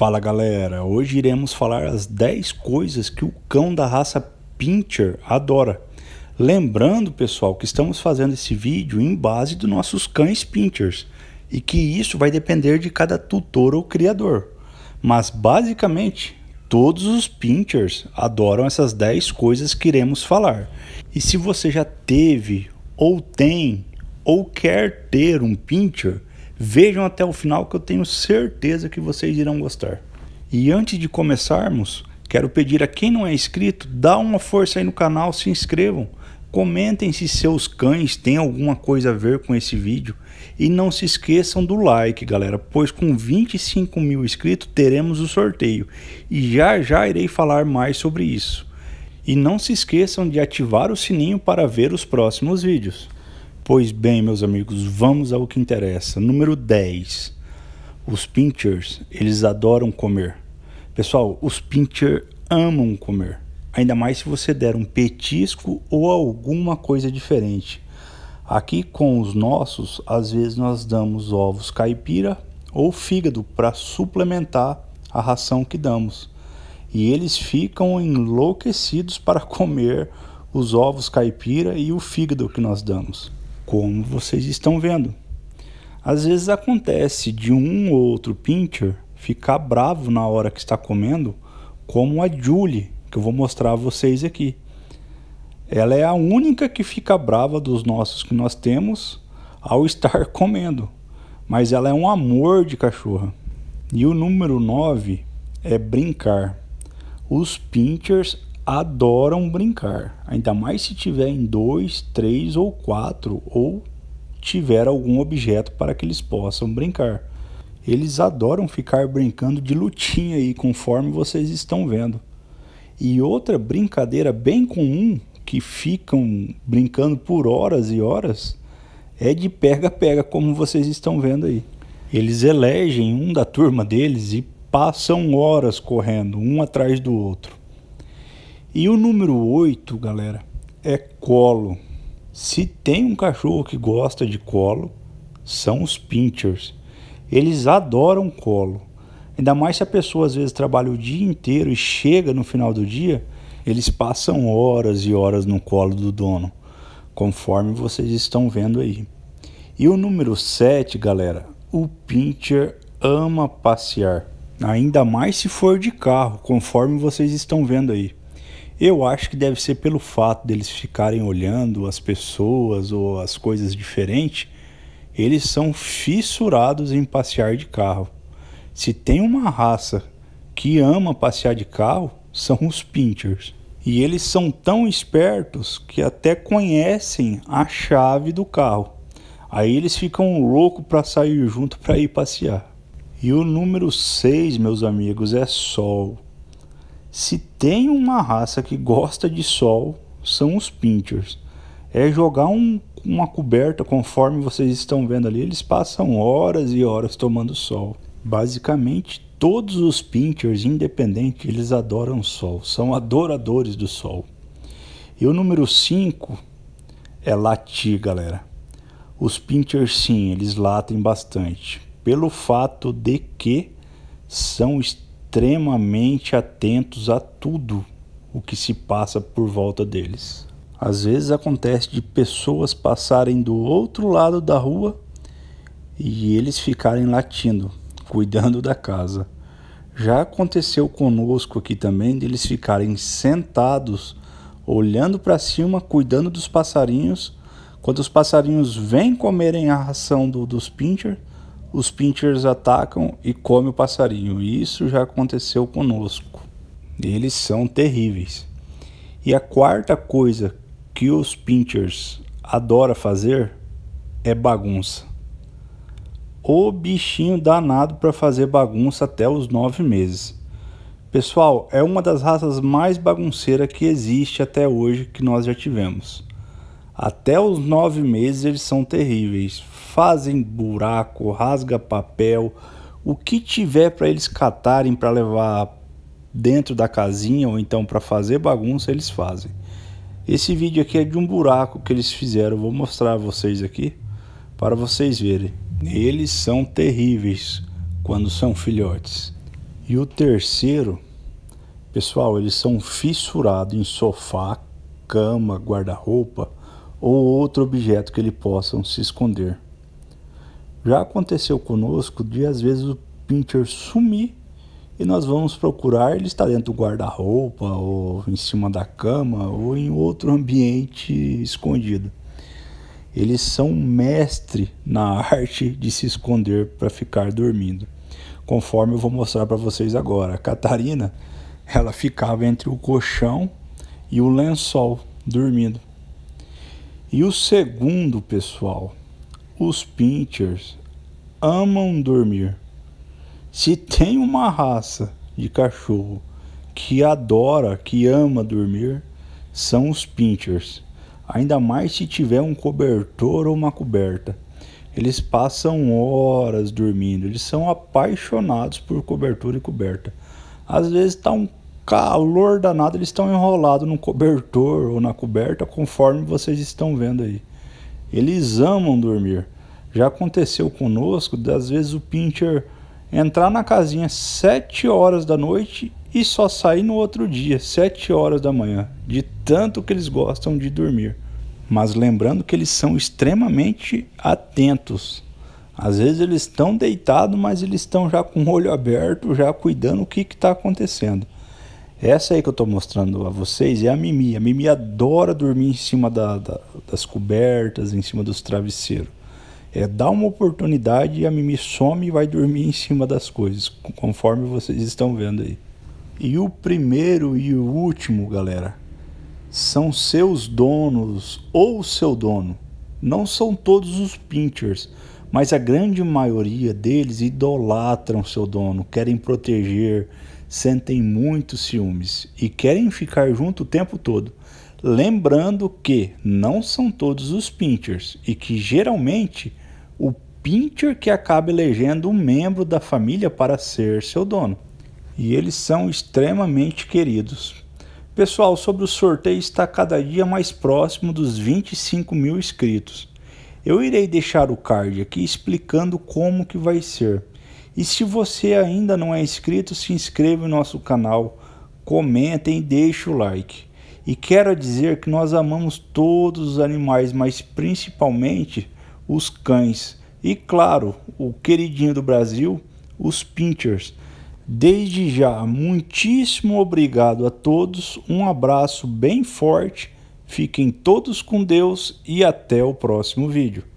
Fala galera, hoje iremos falar as 10 coisas que o cão da raça Pinscher adora. Lembrando, pessoal, que estamos fazendo esse vídeo em base dos nossos cães Pinschers e que isso vai depender de cada tutor ou criador. Mas basicamente, todos os Pinschers adoram essas 10 coisas que iremos falar. E se você já teve ou tem ou quer ter um Pinscher, Vejam até o final que eu tenho certeza que vocês irão gostar. E antes de começarmos, quero pedir a quem não é inscrito, dá uma força aí no canal, se inscrevam. Comentem se seus cães têm alguma coisa a ver com esse vídeo. E não se esqueçam do like, galera, pois com 25 mil inscritos teremos o sorteio. E já já irei falar mais sobre isso. E não se esqueçam de ativar o sininho para ver os próximos vídeos. Pois bem, meus amigos, vamos ao que interessa. Número 10. Os pinchers, eles adoram comer. Pessoal, os pinchers amam comer. Ainda mais se você der um petisco ou alguma coisa diferente. Aqui com os nossos, às vezes nós damos ovos caipira ou fígado para suplementar a ração que damos. E eles ficam enlouquecidos para comer os ovos caipira e o fígado que nós damos como vocês estão vendo. Às vezes acontece de um ou outro pincher ficar bravo na hora que está comendo, como a Julie, que eu vou mostrar a vocês aqui. Ela é a única que fica brava dos nossos que nós temos ao estar comendo, mas ela é um amor de cachorra. E o número 9 é brincar. Os pinchers adoram brincar, ainda mais se tiver em dois, três ou quatro, ou tiver algum objeto para que eles possam brincar. Eles adoram ficar brincando de lutinha aí, conforme vocês estão vendo. E outra brincadeira bem comum que ficam brincando por horas e horas é de pega-pega, como vocês estão vendo aí. Eles elegem um da turma deles e passam horas correndo, um atrás do outro. E o número 8, galera, é colo. Se tem um cachorro que gosta de colo, são os pinchers. Eles adoram colo. Ainda mais se a pessoa às vezes trabalha o dia inteiro e chega no final do dia, eles passam horas e horas no colo do dono, conforme vocês estão vendo aí. E o número 7, galera, o pincher ama passear, ainda mais se for de carro, conforme vocês estão vendo aí. Eu acho que deve ser pelo fato deles ficarem olhando as pessoas ou as coisas diferentes, eles são fissurados em passear de carro. Se tem uma raça que ama passear de carro, são os pinchers. E eles são tão espertos que até conhecem a chave do carro. Aí eles ficam loucos para sair junto para ir passear. E o número 6, meus amigos, é Sol. Se tem uma raça que gosta de sol, são os pinchers. É jogar um, uma coberta, conforme vocês estão vendo ali, eles passam horas e horas tomando sol. Basicamente, todos os pinchers, independente, eles adoram sol, são adoradores do sol. E o número 5 é latir, galera. Os pinchers sim, eles latem bastante, pelo fato de que são extremamente extremamente atentos a tudo o que se passa por volta deles. Às vezes acontece de pessoas passarem do outro lado da rua e eles ficarem latindo, cuidando da casa. Já aconteceu conosco aqui também deles eles ficarem sentados, olhando para cima, cuidando dos passarinhos. Quando os passarinhos vêm comerem a ração do, dos pincher, os pinchers atacam e comem o passarinho. Isso já aconteceu conosco. Eles são terríveis. E a quarta coisa que os pinchers adoram fazer é bagunça. O bichinho danado para fazer bagunça até os nove meses. Pessoal, é uma das raças mais bagunceiras que existe até hoje que nós já tivemos. Até os nove meses eles são terríveis. Fazem buraco, rasga papel, o que tiver para eles catarem para levar dentro da casinha ou então para fazer bagunça, eles fazem. Esse vídeo aqui é de um buraco que eles fizeram, vou mostrar a vocês aqui para vocês verem. Eles são terríveis quando são filhotes. E o terceiro, pessoal, eles são fissurados em sofá, cama, guarda-roupa ou outro objeto que eles possam se esconder. Já aconteceu conosco de às vezes o pincher sumir e nós vamos procurar, ele está dentro do guarda-roupa ou em cima da cama ou em outro ambiente escondido. Eles são mestre na arte de se esconder para ficar dormindo. Conforme eu vou mostrar para vocês agora, a Catarina, ela ficava entre o colchão e o lençol dormindo. E o segundo, pessoal, os pinchers amam dormir. Se tem uma raça de cachorro que adora, que ama dormir, são os pinchers. Ainda mais se tiver um cobertor ou uma coberta. Eles passam horas dormindo, eles são apaixonados por cobertura e coberta. Às vezes está um calor danado, eles estão enrolados no cobertor ou na coberta, conforme vocês estão vendo aí. Eles amam dormir. Já aconteceu conosco, das vezes o pincher entrar na casinha 7 horas da noite e só sair no outro dia, 7 horas da manhã, de tanto que eles gostam de dormir. Mas lembrando que eles são extremamente atentos. Às vezes eles estão deitados, mas eles estão já com o olho aberto, já cuidando o que está acontecendo. Essa aí que eu estou mostrando a vocês é a Mimi. A Mimi adora dormir em cima da, da, das cobertas, em cima dos travesseiros. É, dá uma oportunidade e a Mimi some e vai dormir em cima das coisas, conforme vocês estão vendo aí. E o primeiro e o último, galera, são seus donos ou seu dono. Não são todos os pinchers, mas a grande maioria deles idolatram seu dono, querem proteger, sentem muitos ciúmes e querem ficar junto o tempo todo. Lembrando que não são todos os pinchers e que geralmente o pincher que acaba elegendo um membro da família para ser seu dono. E eles são extremamente queridos. Pessoal, sobre o sorteio está cada dia mais próximo dos 25 mil inscritos. Eu irei deixar o card aqui explicando como que vai ser. E se você ainda não é inscrito, se inscreva no nosso canal, comentem e deixe o like. E quero dizer que nós amamos todos os animais, mas principalmente os cães. E claro, o queridinho do Brasil, os Pinchers. Desde já, muitíssimo obrigado a todos, um abraço bem forte, fiquem todos com Deus e até o próximo vídeo.